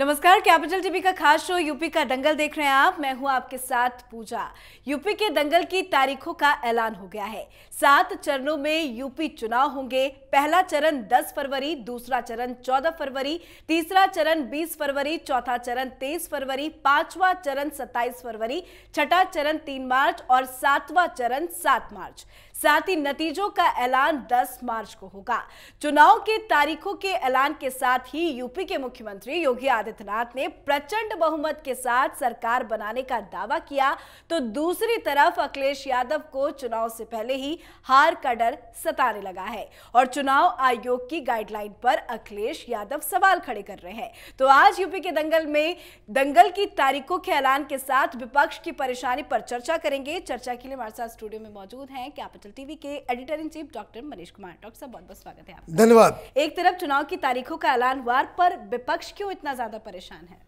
नमस्कार capital TV का खास शो यूपी का दंगल देख रहे हैं आप मैं हूं आपके साथ पूजा यूपी के दंगल की तारीखों का ऐलान हो गया है सात चरणों में यूपी चुनाव होंगे पहला चरण 10 फरवरी दूसरा चरण 14 फरवरी तीसरा चरण 20 फरवरी चौथा चरण 23 फरवरी पांचवा चरण 27 फरवरी छठा चरण 3 मार्च और सातवां चरण सात मार्च साथ ही नतीजों का ऐलान 10 मार्च को होगा चुनाव की तारीखों के ऐलान के साथ ही यूपी के मुख्यमंत्री योगी आदित्यनाथ ने प्रचंड बहुमत के साथ सरकार बनाने का दावा किया तो दूसरी तरफ अखिलेश यादव को चुनाव से पहले ही हार का डर सताने लगा है और चुनाव आयोग की गाइडलाइन पर अखिलेश यादव सवाल खड़े कर रहे हैं तो आज यूपी के दंगल में दंगल की तारीखों के ऐलान के साथ विपक्ष की परेशानी पर चर्चा करेंगे चर्चा के लिए हमारे साथ स्टूडियो में मौजूद हैं कैपिटल मात्र टीवी के editor in chief doctor Manish Kumar doctor साहब बहुत बहुत स्वागत है आपका धन्यवाद एक तरफ चुनाव की तारीखों का ऐलान हुआ पर विपक्ष क्यों इतना ज्यादा परेशान है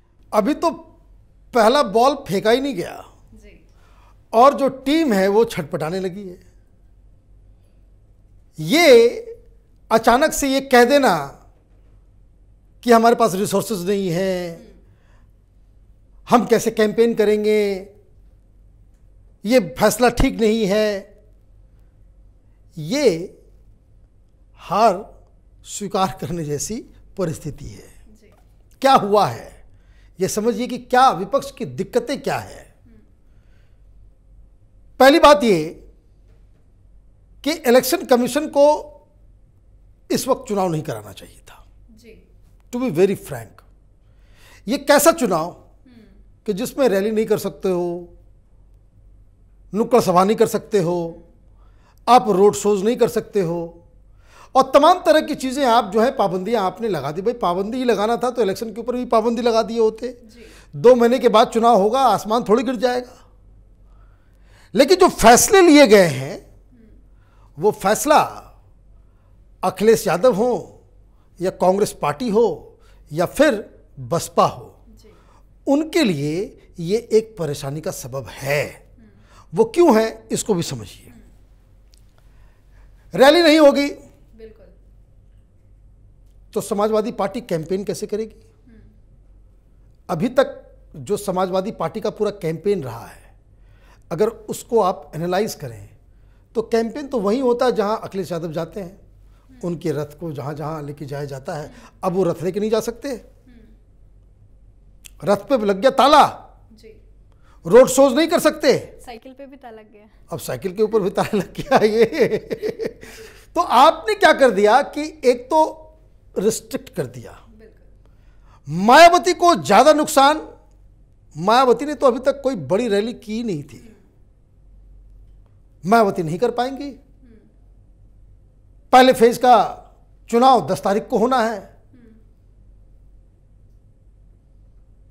अभी तो पहला बॉल फेंका ही नहीं गया जी। और जो टीम है वो छटपटाने लगी है ये अचानक से ये कह देना कि हमारे पास रिसोर्सेज नहीं है हम कैसे कैंपेन करेंगे ये फैसला ठीक नहीं है ये हार स्वीकार करने जैसी परिस्थिति है क्या हुआ है ये समझिए कि क्या विपक्ष की दिक्कतें क्या है पहली बात ये कि इलेक्शन कमीशन को इस वक्त चुनाव नहीं कराना चाहिए था टू बी वेरी फ्रैंक ये कैसा चुनाव हम्म। कि जिसमें रैली नहीं कर सकते हो नुक्कड़ सभा नहीं कर सकते हो आप रोड शोज़ नहीं कर सकते हो और तमाम तरह की चीज़ें आप जो है पाबंदियां आपने लगा दी भाई पाबंदी ही लगाना था तो इलेक्शन के ऊपर भी पाबंदी लगा दिए होते दो महीने के बाद चुनाव होगा आसमान थोड़ी गिर जाएगा लेकिन जो फैसले लिए गए हैं वो फैसला अखिलेश यादव हो या कांग्रेस पार्टी हो या फिर बसपा हो उनके लिए ये एक परेशानी का सबब है वो क्यों है इसको भी समझिए रैली नहीं होगी बिल्कुल तो समाजवादी पार्टी कैंपेन कैसे करेगी अभी तक जो समाजवादी पार्टी का पूरा कैंपेन रहा है अगर उसको आप एनालाइज करें तो कैंपेन तो वहीं होता है जहां अखिलेश यादव जाते हैं उनके रथ को जहां जहां लेके जाया जाता है अब वो रथ लेके नहीं जा सकते रथ पे लग गया ताला रोड शोज नहीं कर सकते साइकिल पे भी ताला लग गया अब साइकिल के ऊपर भी ताला लग गया ये तो आपने क्या कर दिया कि एक तो रिस्ट्रिक्ट कर दिया मायावती को ज्यादा नुकसान मायावती ने तो अभी तक कोई बड़ी रैली की नहीं थी मायावती नहीं कर पाएंगी हम्म। पहले फेज का चुनाव दस तारीख को होना है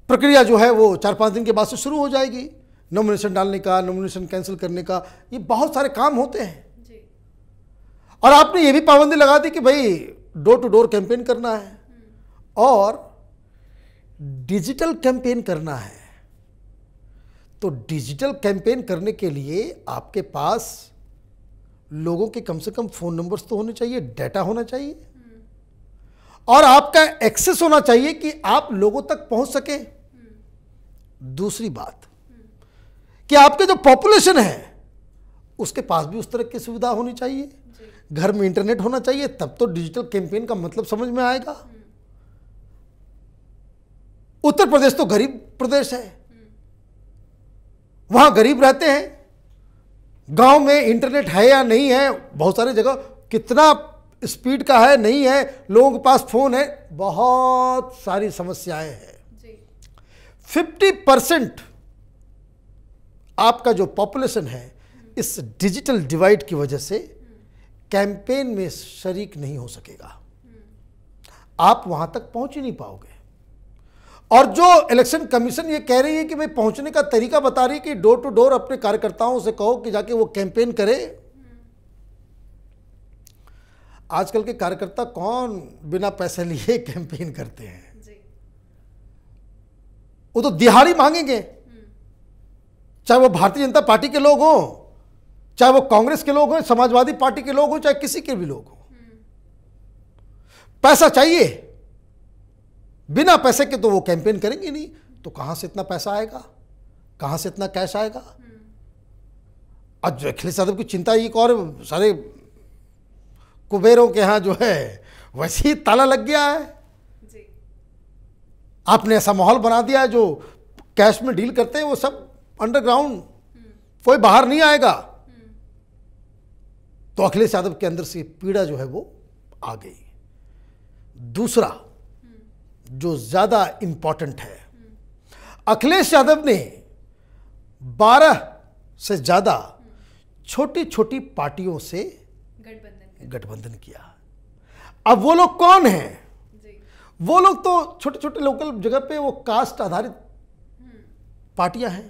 प्रक्रिया जो है वो चार पाँच दिन के बाद से शुरू हो जाएगी नॉमिनेशन डालने का नॉमिनेशन कैंसिल करने का ये बहुत सारे काम होते हैं और आपने ये भी पाबंदी लगा दी कि भाई डोर टू डोर कैंपेन करना है हम्म। और डिजिटल कैंपेन करना है तो डिजिटल कैंपेन करने के लिए आपके पास लोगों के कम से कम फ़ोन नंबर्स तो होने चाहिए डाटा होना चाहिए हम्म। और आपका एक्सेस होना चाहिए कि आप लोगों तक पहुंच सकें दूसरी बात कि आपके जो पॉपुलेशन है उसके पास भी उस तरह की सुविधा होनी चाहिए घर में इंटरनेट होना चाहिए तब तो डिजिटल कैंपेन का मतलब समझ में आएगा उत्तर प्रदेश तो गरीब प्रदेश है वहां गरीब रहते हैं गांव में इंटरनेट है या नहीं है बहुत सारी जगह कितना स्पीड का है नहीं है लोगों के पास फोन है बहुत सारी समस्याएं हैं फिफ्टी परसेंट आपका जो पॉपुलेशन है इस डिजिटल डिवाइड की वजह से कैंपेन में शरीक नहीं हो सकेगा आप वहां तक पहुंच ही नहीं पाओगे और जो इलेक्शन कमीशन ये कह रही है कि भाई पहुंचने का तरीका बता रही है कि डोर टू डोर अपने कार्यकर्ताओं से कहो कि जाके वो कैंपेन करे आजकल के कार्यकर्ता कौन बिना पैसे लिए कैंपेन करते हैं वो तो दिहाड़ी मांगेंगे चाहे वो भारतीय जनता पार्टी के लोग हों चाहे वो कांग्रेस के लोग हों समाजवादी पार्टी के लोग हों चाहे किसी के भी लोग हों पैसा चाहिए बिना पैसे के तो वो कैंपेन करेंगे नहीं तो कहां से इतना पैसा आएगा कहां से इतना कैश आएगा आज अखिलेश यादव की चिंता एक और सारे कुबेरों के यहां जो है वैसे ही ताला लग गया है आपने ऐसा माहौल बना दिया है जो कैश में डील करते हैं वो सब अंडरग्राउंड कोई बाहर नहीं आएगा तो अखिलेश यादव के अंदर से पीड़ा जो है वो आ गई दूसरा जो ज्यादा इंपॉर्टेंट है अखिलेश यादव ने 12 से ज्यादा छोटी छोटी पार्टियों से गठबंधन गठबंधन किया अब वो लोग कौन हैं वो लोग तो छोटे छोटे लोकल जगह पे वो कास्ट आधारित पार्टियां हैं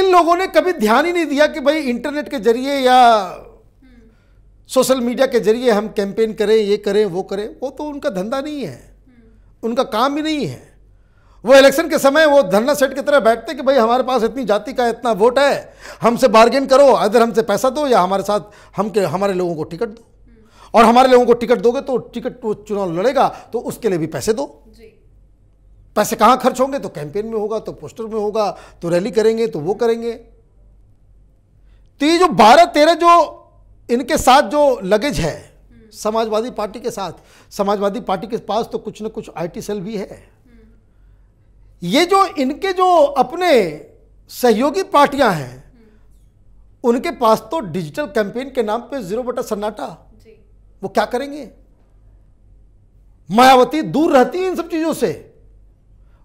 इन लोगों ने कभी ध्यान ही नहीं दिया कि भाई इंटरनेट के जरिए या सोशल मीडिया के जरिए हम कैंपेन करें ये करें वो करें वो तो उनका धंधा नहीं है उनका काम भी नहीं है वो इलेक्शन के समय वो धरना सेट की तरह बैठते कि भाई हमारे पास इतनी जाति का इतना वोट है हमसे बार्गेन करो अदर हमसे पैसा दो या हमारे साथ हम के हमारे लोगों को टिकट दो और हमारे लोगों को टिकट दोगे तो टिकट वो चुनाव लड़ेगा तो उसके लिए भी पैसे दो पैसे कहाँ खर्च होंगे तो कैंपेन में होगा तो पोस्टर में होगा तो रैली करेंगे तो वो करेंगे तो ये जो बारह तेरह जो इनके साथ जो लगेज है हम्म। समाजवादी पार्टी के साथ समाजवादी पार्टी के पास तो कुछ ना कुछ आई सेल भी है हम्म। ये जो इनके जो अपने सहयोगी पार्टियां हैं हम्म। उनके पास तो डिजिटल कैंपेन के नाम पे जीरो बटा सन्नाटा वो क्या करेंगे मायावती दूर रहती है इन सब चीज़ों से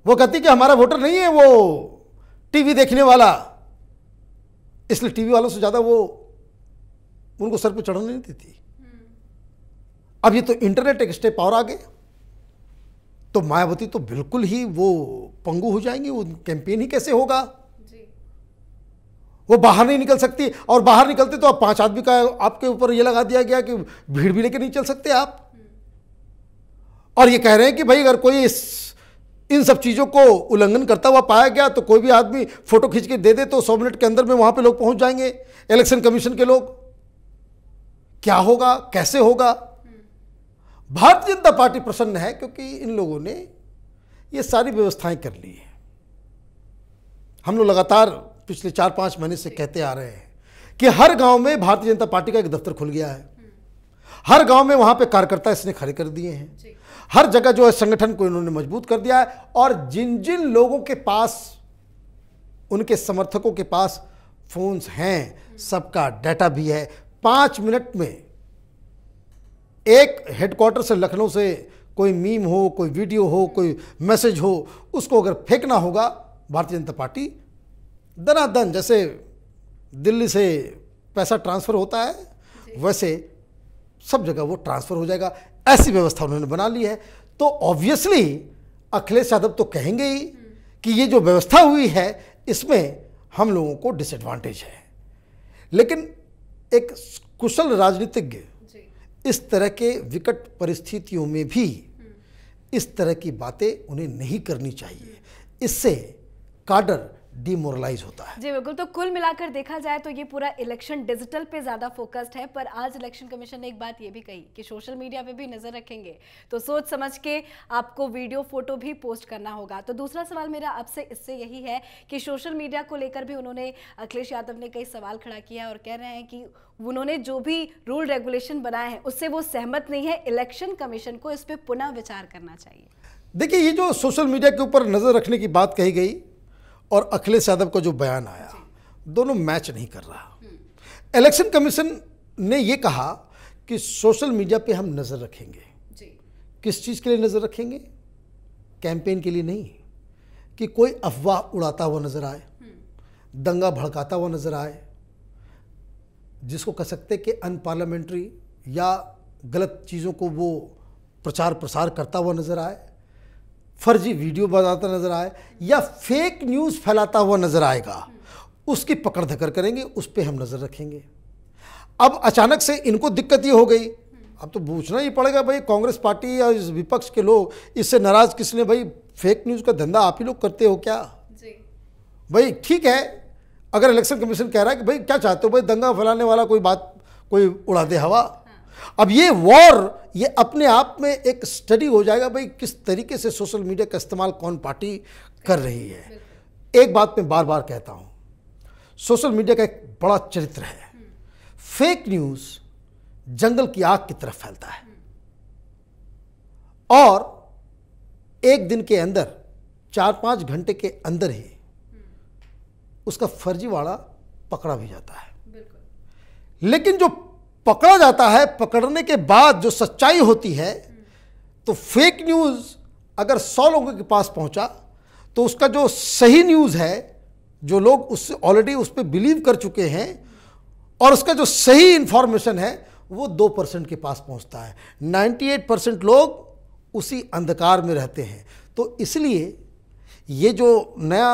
वो कहती कि हमारा वोटर नहीं है वो टीवी देखने वाला इसलिए टीवी वालों से ज़्यादा वो उनको सर पर चढ़ने नहीं देती हम्म। अब ये तो इंटरनेट एक स्टेप और आ गए तो मायावती तो बिल्कुल ही वो पंगु हो जाएंगी वो कैंपेन ही कैसे होगा वो बाहर नहीं निकल सकती और बाहर निकलते तो आप पांच आदमी का आपके ऊपर ये लगा दिया गया कि भीड़ भी लेके नहीं चल सकते आप और ये कह रहे हैं कि भाई अगर कोई इस इन सब चीज़ों को उल्लंघन करता हुआ पाया गया तो कोई भी आदमी फोटो खींच के दे दे तो सौ मिनट के अंदर में वहां पे लोग पहुंच जाएंगे इलेक्शन कमीशन के लोग क्या होगा कैसे होगा भारतीय जनता पार्टी प्रसन्न है क्योंकि इन लोगों ने ये सारी व्यवस्थाएं कर ली है हम लोग लगातार पिछले चार पाँच महीने से कहते आ रहे हैं कि हर गांव में भारतीय जनता पार्टी का एक दफ्तर खुल गया है हर गांव में वहां पे कार्यकर्ता इसने खड़े कर दिए हैं हर जगह जो है संगठन को इन्होंने मजबूत कर दिया है और जिन जिन लोगों के पास उनके समर्थकों के पास फोन्स हैं सबका डाटा भी है पाँच मिनट में एक हेडक्वार्टर से लखनऊ से कोई मीम हो कोई वीडियो हो कोई मैसेज हो उसको अगर फेंकना होगा भारतीय जनता पार्टी दनादन जैसे दिल्ली से पैसा ट्रांसफ़र होता है वैसे सब जगह वो ट्रांसफ़र हो जाएगा ऐसी व्यवस्था उन्होंने बना ली है तो ऑब्वियसली अखिलेश यादव तो कहेंगे ही हम्म। कि ये जो व्यवस्था हुई है इसमें हम लोगों को डिसएडवांटेज है लेकिन एक कुशल राजनीतिज्ञ इस तरह के विकट परिस्थितियों में भी हम्म। इस तरह की बातें उन्हें नहीं करनी चाहिए हम्म। इससे काडर डिमोरलाइज होता है जी बिल्कुल तो कुल मिलाकर देखा जाए तो ये पूरा इलेक्शन डिजिटल पे ज़्यादा फोकस्ड है पर आज इलेक्शन कमीशन ने एक बात ये भी कही कि सोशल मीडिया पे भी नज़र रखेंगे तो सोच समझ के आपको वीडियो फोटो भी पोस्ट करना होगा तो दूसरा सवाल मेरा आपसे इससे यही है कि सोशल मीडिया को लेकर भी उन्होंने अखिलेश यादव ने कई सवाल खड़ा किया और कह रहे हैं कि उन्होंने जो भी रूल रेगुलेशन बनाए हैं उससे वो सहमत नहीं है इलेक्शन कमीशन को इस पर पुनः विचार करना चाहिए देखिए ये जो सोशल मीडिया के ऊपर नज़र रखने की बात कही गई और अखिलेश यादव का जो बयान आया दोनों मैच नहीं कर रहा इलेक्शन कमीशन ने यह कहा कि सोशल मीडिया पे हम नज़र रखेंगे किस चीज़ के लिए नज़र रखेंगे कैंपेन के लिए नहीं कि कोई अफवाह उड़ाता हुआ नज़र आए दंगा भड़काता हुआ नज़र आए जिसको कह सकते कि अनपार्लियामेंट्री या गलत चीज़ों को वो प्रचार प्रसार करता हुआ नज़र आए फर्जी वीडियो बनाता नज़र आए या फेक न्यूज़ फैलाता हुआ नज़र आएगा उसकी पकड़ धकर करेंगे उस पर हम नज़र रखेंगे अब अचानक से इनको दिक्कत ये हो गई अब तो पूछना ही पड़ेगा भाई कांग्रेस पार्टी या इस विपक्ष के लोग इससे नाराज़ किसने भाई फेक न्यूज़ का धंधा आप ही लोग करते हो क्या जी। भाई ठीक है अगर इलेक्शन कमीशन कह रहा है कि भाई क्या चाहते हो भाई दंगा फैलाने वाला कोई बात कोई उड़ा दे हवा अब ये वॉर ये अपने आप में एक स्टडी हो जाएगा भाई किस तरीके से सोशल मीडिया का इस्तेमाल कौन पार्टी कर रही है एक बात मैं बार बार कहता हूँ सोशल मीडिया का एक बड़ा चरित्र है फेक न्यूज़ जंगल की आग की तरफ फैलता है और एक दिन के अंदर चार पाँच घंटे के अंदर ही उसका फर्जीवाड़ा पकड़ा भी जाता है लेकिन जो पकड़ा जाता है पकड़ने के बाद जो सच्चाई होती है तो फेक न्यूज़ अगर सौ लोगों के पास पहुंचा तो उसका जो सही न्यूज़ है जो लोग उससे ऑलरेडी उस पर बिलीव कर चुके हैं और उसका जो सही इन्फॉर्मेशन है वो दो परसेंट के पास पहुंचता है नाइन्टी एट परसेंट लोग उसी अंधकार में रहते हैं तो इसलिए ये जो नया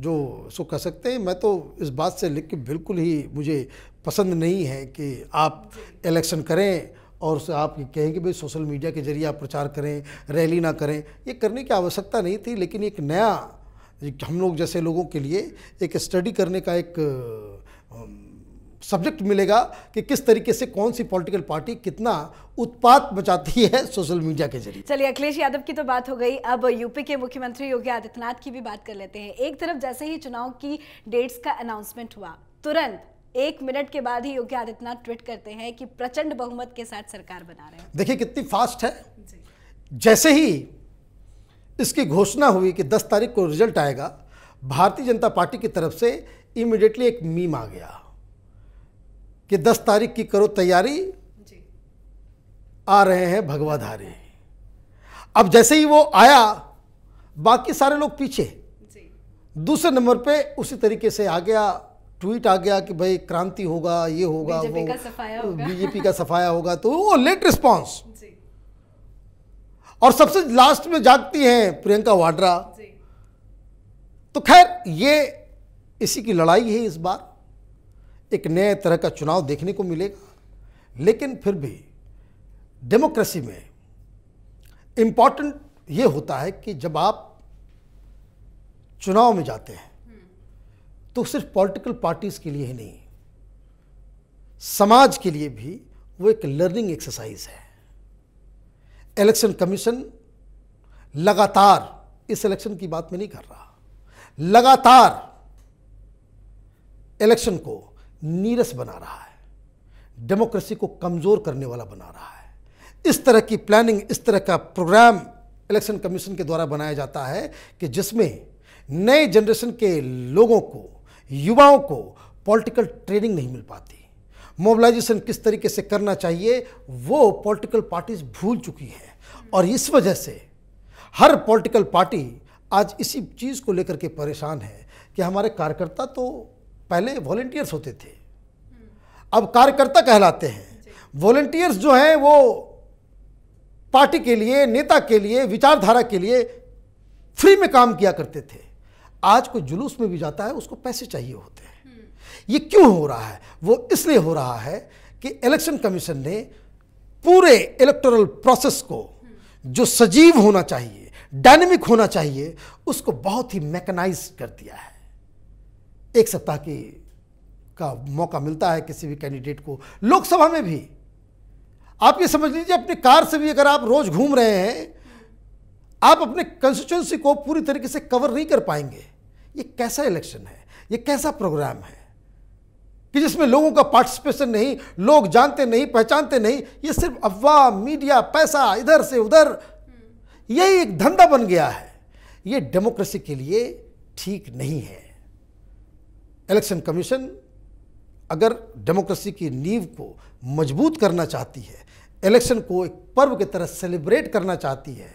जो सो कह सकते हैं मैं तो इस बात से लिख के बिल्कुल ही मुझे पसंद नहीं है कि आप इलेक्शन करें और उसे आप कहें कि भाई सोशल मीडिया के जरिए आप प्रचार करें रैली ना करें ये करने की आवश्यकता नहीं थी लेकिन एक नया हम लोग जैसे लोगों के लिए एक स्टडी करने का एक सब्जेक्ट मिलेगा कि किस तरीके से कौन सी पॉलिटिकल पार्टी कितना उत्पात बचाती है सोशल मीडिया के जरिए चलिए अखिलेश यादव की तो बात हो गई अब यूपी के मुख्यमंत्री योगी आदित्यनाथ की भी बात कर लेते हैं एक तरफ जैसे ही चुनाव की डेट्स का अनाउंसमेंट हुआ तुरंत एक मिनट के बाद ही योगी आदित्यनाथ ट्वीट करते हैं कि प्रचंड बहुमत के साथ सरकार बना रहे हैं देखिए कितनी फास्ट है जैसे ही इसकी घोषणा हुई कि 10 तारीख को रिजल्ट आएगा भारतीय जनता पार्टी की तरफ से इमिडिएटली एक मीम आ गया कि 10 तारीख की करो तैयारी आ रहे हैं भगवाधारी अब जैसे ही वो आया बाकी सारे लोग पीछे दूसरे नंबर पे उसी तरीके से आ गया ट्वीट आ गया कि भाई क्रांति होगा ये होगा बीजेपी का सफाया होगा बीजेपी का सफाया होगा तो वो लेट रिस्पॉन्स और सबसे लास्ट में जागती हैं प्रियंका वाड्रा तो खैर ये इसी की लड़ाई है इस बार एक नए तरह का चुनाव देखने को मिलेगा लेकिन फिर भी डेमोक्रेसी में इम्पॉर्टेंट ये होता है कि जब आप चुनाव में जाते हैं तो सिर्फ पॉलिटिकल पार्टीज के लिए ही नहीं समाज के लिए भी वो एक लर्निंग एक्सरसाइज है इलेक्शन कमीशन लगातार इस इलेक्शन की बात में नहीं कर रहा लगातार इलेक्शन को नीरस बना रहा है डेमोक्रेसी को कमज़ोर करने वाला बना रहा है इस तरह की प्लानिंग इस तरह का प्रोग्राम इलेक्शन कमीशन के द्वारा बनाया जाता है कि जिसमें नए जनरेशन के लोगों को युवाओं को पॉलिटिकल ट्रेनिंग नहीं मिल पाती मोबिलाइजेशन किस तरीके से करना चाहिए वो पॉलिटिकल पार्टीज भूल चुकी हैं और इस वजह से हर पॉलिटिकल पार्टी आज इसी चीज़ को लेकर के परेशान है कि हमारे कार्यकर्ता तो पहले वॉलेंटियर्स होते थे अब कार्यकर्ता कहलाते हैं वॉल्टियर्स जो हैं वो पार्टी के लिए नेता के लिए विचारधारा के लिए फ्री में काम किया करते थे आज कोई जुलूस में भी जाता है उसको पैसे चाहिए होते हैं ये क्यों हो रहा है वो इसलिए हो रहा है कि इलेक्शन कमीशन ने पूरे इलेक्टोरल प्रोसेस को जो सजीव होना चाहिए डायनेमिक होना चाहिए उसको बहुत ही मैकेनाइज कर दिया है एक सप्ताह की का मौका मिलता है किसी भी कैंडिडेट को लोकसभा में भी आप ये समझ लीजिए अपने कार से भी अगर आप रोज घूम रहे हैं आप अपने कंस्टिट्यूंसी को पूरी तरीके से कवर नहीं कर पाएंगे ये कैसा इलेक्शन है ये कैसा प्रोग्राम है कि जिसमें लोगों का पार्टिसिपेशन नहीं लोग जानते नहीं पहचानते नहीं ये सिर्फ अफवाह मीडिया पैसा इधर से उधर यही एक धंधा बन गया है ये डेमोक्रेसी के लिए ठीक नहीं है इलेक्शन कमीशन अगर डेमोक्रेसी की नींव को मजबूत करना चाहती है इलेक्शन को एक पर्व की तरह सेलिब्रेट करना चाहती है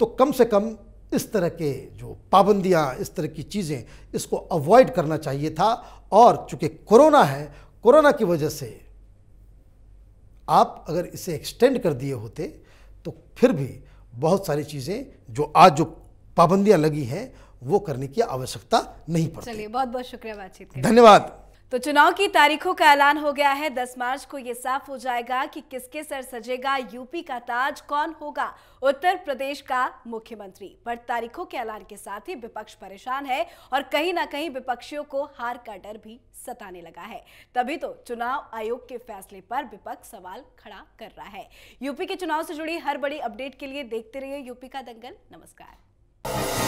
तो कम से कम इस तरह के जो पाबंदियाँ इस तरह की चीज़ें इसको अवॉइड करना चाहिए था और चूँकि कोरोना है कोरोना की वजह से आप अगर इसे एक्सटेंड कर दिए होते तो फिर भी बहुत सारी चीज़ें जो आज जो पाबंदियाँ लगी हैं वो करने की आवश्यकता नहीं पड़ती चलिए बहुत बहुत शुक्रिया बातचीत धन्यवाद तो चुनाव की तारीखों का ऐलान हो गया है 10 मार्च को ये साफ हो जाएगा कि किसके सर सजेगा यूपी का ताज कौन होगा उत्तर प्रदेश का मुख्यमंत्री पर तारीखों के ऐलान के साथ ही विपक्ष परेशान है और कहीं ना कहीं विपक्षियों को हार का डर भी सताने लगा है तभी तो चुनाव आयोग के फैसले पर विपक्ष सवाल खड़ा कर रहा है यूपी के चुनाव से जुड़ी हर बड़ी अपडेट के लिए देखते रहिए यूपी का दंगल नमस्कार